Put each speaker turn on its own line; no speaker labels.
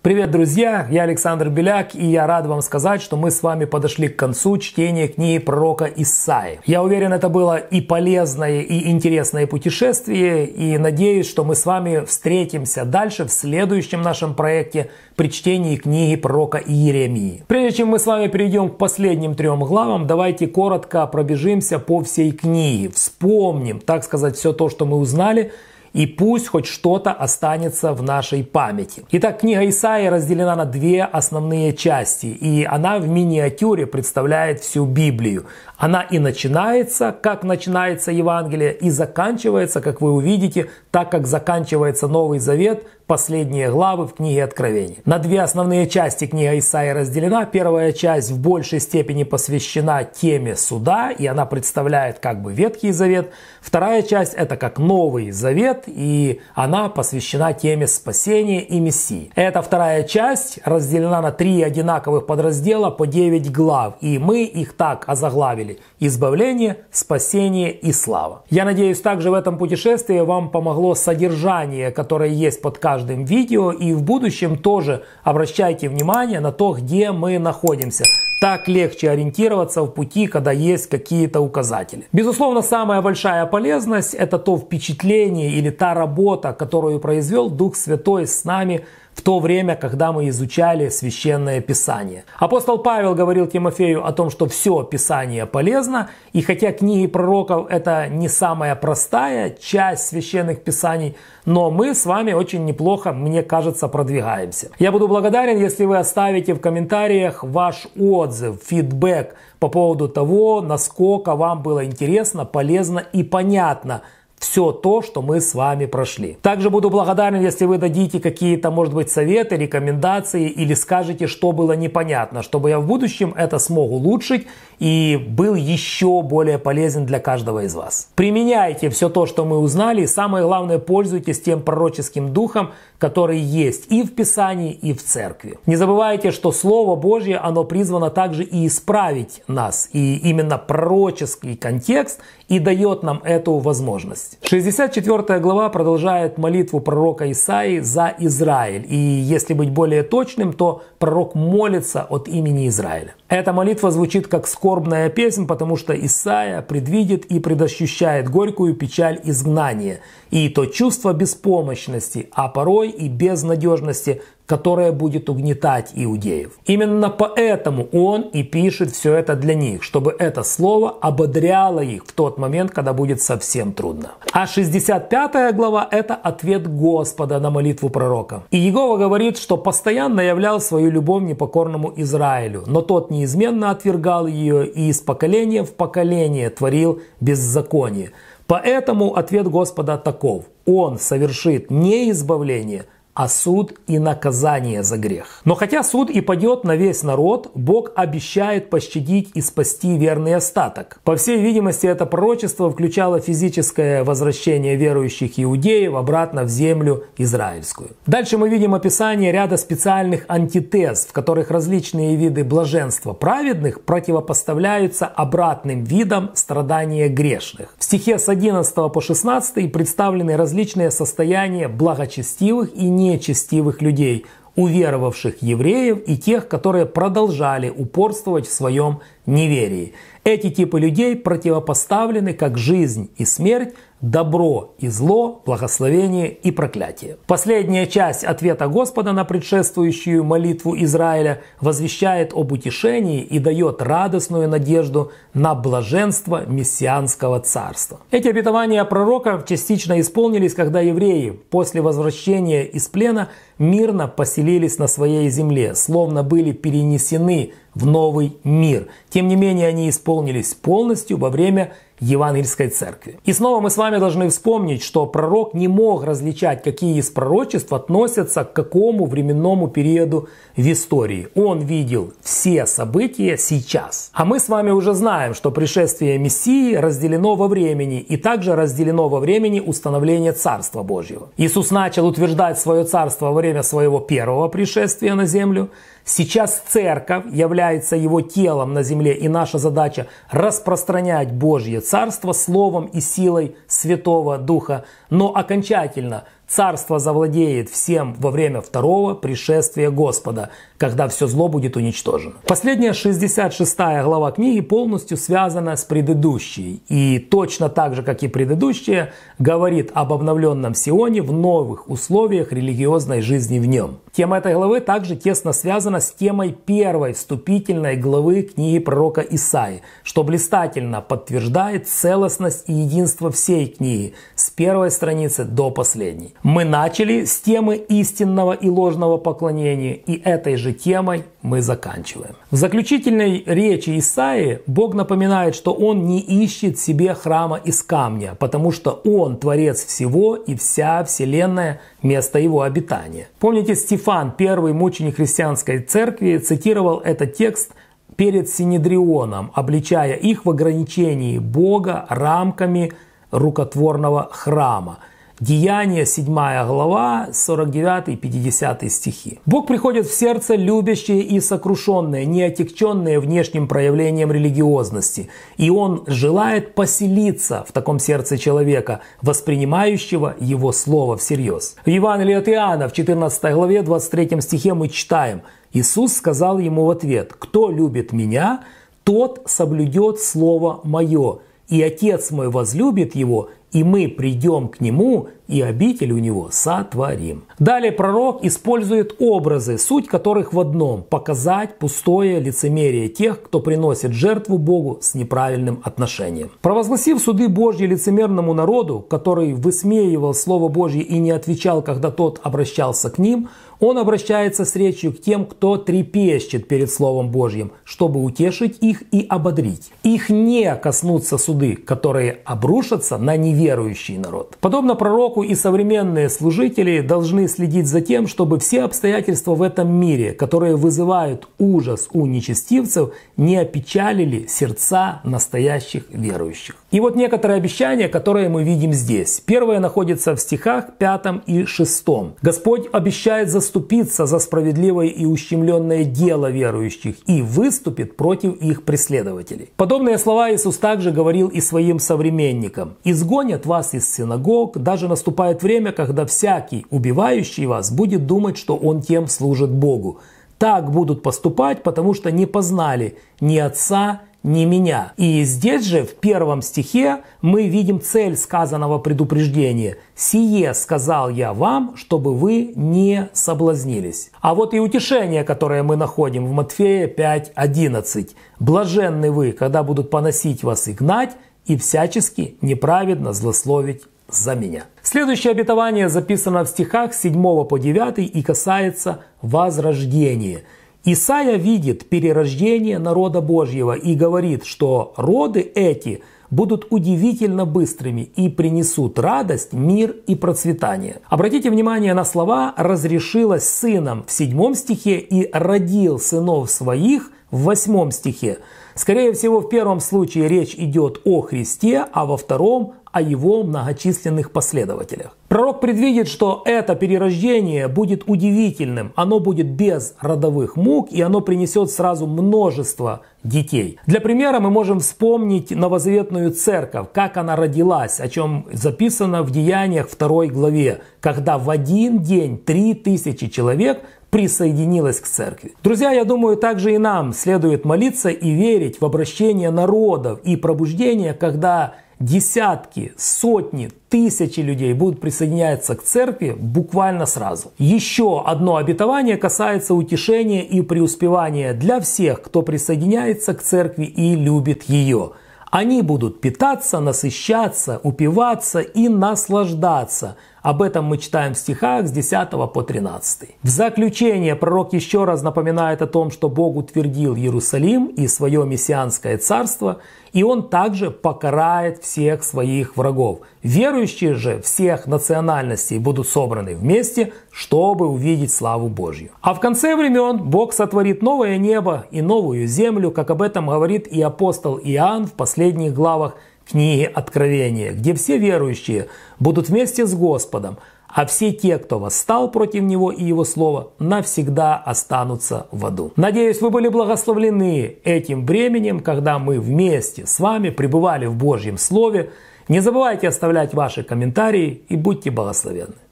Привет, друзья! Я Александр Беляк, и я рад вам сказать, что мы с вами подошли к концу чтения книги пророка Исаи. Я уверен, это было и полезное, и интересное путешествие, и надеюсь, что мы с вами встретимся дальше в следующем нашем проекте при чтении книги пророка Иеремии. Прежде чем мы с вами перейдем к последним трем главам, давайте коротко пробежимся по всей книге, вспомним, так сказать, все то, что мы узнали, и пусть хоть что-то останется в нашей памяти. Итак, книга Исаии разделена на две основные части, и она в миниатюре представляет всю Библию. Она и начинается, как начинается Евангелие, и заканчивается, как вы увидите, так как заканчивается Новый Завет – последние главы в книге Откровения. На две основные части книга Исаия разделена. Первая часть в большей степени посвящена теме суда, и она представляет как бы Ветхий Завет. Вторая часть это как Новый Завет, и она посвящена теме спасения и Мессии. Эта вторая часть разделена на три одинаковых подраздела по 9 глав, и мы их так озаглавили – избавление, спасение и слава. Я надеюсь, также в этом путешествии вам помогло содержание, которое есть под каждым каждым видео и в будущем тоже обращайте внимание на то, где мы находимся. Так легче ориентироваться в пути, когда есть какие-то указатели. Безусловно, самая большая полезность – это то впечатление или та работа, которую произвел Дух Святой с нами в то время, когда мы изучали Священное Писание. Апостол Павел говорил Тимофею о том, что все Писание полезно, и хотя книги пророков это не самая простая часть Священных Писаний, но мы с вами очень неплохо, мне кажется, продвигаемся. Я буду благодарен, если вы оставите в комментариях ваш отзыв отзыв, фидбэк по поводу того, насколько вам было интересно, полезно и понятно – все то, что мы с вами прошли. Также буду благодарен, если вы дадите какие-то, может быть, советы, рекомендации или скажете, что было непонятно, чтобы я в будущем это смог улучшить и был еще более полезен для каждого из вас. Применяйте все то, что мы узнали, и самое главное, пользуйтесь тем пророческим духом, который есть и в Писании, и в Церкви. Не забывайте, что Слово Божье, оно призвано также и исправить нас, и именно пророческий контекст – и дает нам эту возможность. 64 глава продолжает молитву пророка Исаи за Израиль. И если быть более точным, то пророк молится от имени Израиля. Эта молитва звучит как скорбная песня, потому что Исаия предвидит и предощущает горькую печаль изгнания и то чувство беспомощности, а порой и безнадежности, которое будет угнетать иудеев. Именно поэтому он и пишет все это для них, чтобы это слово ободряло их в тот момент, когда будет совсем трудно. А 65 глава – это ответ Господа на молитву пророка. И Егова говорит, что постоянно являл свою любовь непокорному Израилю, но тот не неизменно отвергал ее и из поколения в поколение творил беззаконие. Поэтому ответ Господа таков. Он совершит не избавление – а суд и наказание за грех. Но хотя суд и падет на весь народ, Бог обещает пощадить и спасти верный остаток. По всей видимости, это пророчество включало физическое возвращение верующих иудеев обратно в землю израильскую. Дальше мы видим описание ряда специальных антитез, в которых различные виды блаженства праведных противопоставляются обратным видам страдания грешных. В стихе с 11 по 16 представлены различные состояния благочестивых и не нечестивых людей, уверовавших евреев и тех, которые продолжали упорствовать в своем неверии. Эти типы людей противопоставлены как жизнь и смерть, добро и зло, благословение и проклятие. Последняя часть ответа Господа на предшествующую молитву Израиля возвещает об утешении и дает радостную надежду на блаженство мессианского царства. Эти обетования пророков частично исполнились, когда евреи после возвращения из плена мирно поселились на своей земле, словно были перенесены в новый мир. Тем не менее, они исполнились полностью во время евангельской церкви. И снова мы с вами должны вспомнить, что пророк не мог различать, какие из пророчеств относятся к какому временному периоду в истории. Он видел все события сейчас. А мы с вами уже знаем, что пришествие Мессии разделено во времени и также разделено во времени установление Царства Божьего. Иисус начал утверждать свое царство во время своего первого пришествия на землю. Сейчас церковь является его телом на земле, и наша задача распространять Божье царство словом и силой Святого Духа, но окончательно – Царство завладеет всем во время второго пришествия Господа, когда все зло будет уничтожено. Последняя 66 глава книги полностью связана с предыдущей. И точно так же, как и предыдущая, говорит об обновленном Сионе в новых условиях религиозной жизни в нем. Тема этой главы также тесно связана с темой первой вступительной главы книги пророка Исаи, что блистательно подтверждает целостность и единство всей книги с первой страницы до последней. Мы начали с темы истинного и ложного поклонения, и этой же темой мы заканчиваем. В заключительной речи Исаии Бог напоминает, что Он не ищет себе храма из камня, потому что Он – Творец всего и вся Вселенная – место Его обитания. Помните, Стефан, первый мученик христианской церкви, цитировал этот текст перед Синедрионом, обличая их в ограничении Бога рамками рукотворного храма – Деяние 7 глава, 49-50 стихи. Бог приходит в сердце любящее и сокрушенное, не отягченное внешним проявлением религиозности. И Он желает поселиться в таком сердце человека, воспринимающего Его Слово всерьез. В Евангелии от Иоанна в 14 главе 23 стихе мы читаем «Иисус сказал ему в ответ, «Кто любит Меня, тот соблюдет Слово Мое, и Отец мой возлюбит его, и мы придем к нему и обитель у него сотворим. Далее пророк использует образы, суть которых в одном – показать пустое лицемерие тех, кто приносит жертву Богу с неправильным отношением. Провозгласив суды Божьи лицемерному народу, который высмеивал Слово Божье и не отвечал, когда тот обращался к ним – он обращается с речью к тем, кто трепещет перед Словом Божьим, чтобы утешить их и ободрить. Их не коснутся суды, которые обрушатся на неверующий народ. Подобно пророку и современные служители должны следить за тем, чтобы все обстоятельства в этом мире, которые вызывают ужас у нечестивцев, не опечалили сердца настоящих верующих. И вот некоторые обещания, которые мы видим здесь. Первое находится в стихах 5 и 6. Господь обещает заступиться за справедливое и ущемленное дело верующих и выступит против их преследователей. Подобные слова Иисус также говорил и своим современникам. «Изгонят вас из синагог, даже наступает время, когда всякий, убивающий вас, будет думать, что он тем служит Богу. Так будут поступать, потому что не познали ни Отца, не меня. И здесь же в первом стихе мы видим цель сказанного предупреждения. «Сие сказал я вам, чтобы вы не соблазнились». А вот и утешение, которое мы находим в Матфея 5.11. «Блаженны вы, когда будут поносить вас и гнать, и всячески неправедно злословить за меня». Следующее обетование записано в стихах 7 по 9 и касается возрождения – Исаия видит перерождение народа Божьего и говорит, что роды эти будут удивительно быстрыми и принесут радость, мир и процветание. Обратите внимание на слова «разрешилось сыном» в седьмом стихе и «родил сынов своих» в восьмом стихе. Скорее всего, в первом случае речь идет о Христе, а во втором о его многочисленных последователях. Пророк предвидит, что это перерождение будет удивительным, оно будет без родовых мук и оно принесет сразу множество детей. Для примера мы можем вспомнить новозаветную церковь, как она родилась, о чем записано в Деяниях 2 главе, когда в один день 3000 человек присоединилась к церкви. Друзья, я думаю, также и нам следует молиться и верить в обращение народов и пробуждение, когда десятки, сотни, тысячи людей будут присоединяться к церкви буквально сразу. Еще одно обетование касается утешения и преуспевания для всех, кто присоединяется к церкви и любит ее. Они будут питаться, насыщаться, упиваться и наслаждаться – об этом мы читаем в стихах с 10 по 13. В заключение пророк еще раз напоминает о том, что Бог утвердил Иерусалим и свое мессианское царство, и он также покарает всех своих врагов. Верующие же всех национальностей будут собраны вместе, чтобы увидеть славу Божью. А в конце времен Бог сотворит новое небо и новую землю, как об этом говорит и апостол Иоанн в последних главах книги Откровения, где все верующие будут вместе с Господом, а все те, кто восстал против Него и Его Слова, навсегда останутся в аду. Надеюсь, вы были благословлены этим временем, когда мы вместе с вами пребывали в Божьем Слове. Не забывайте оставлять ваши комментарии и будьте благословенны.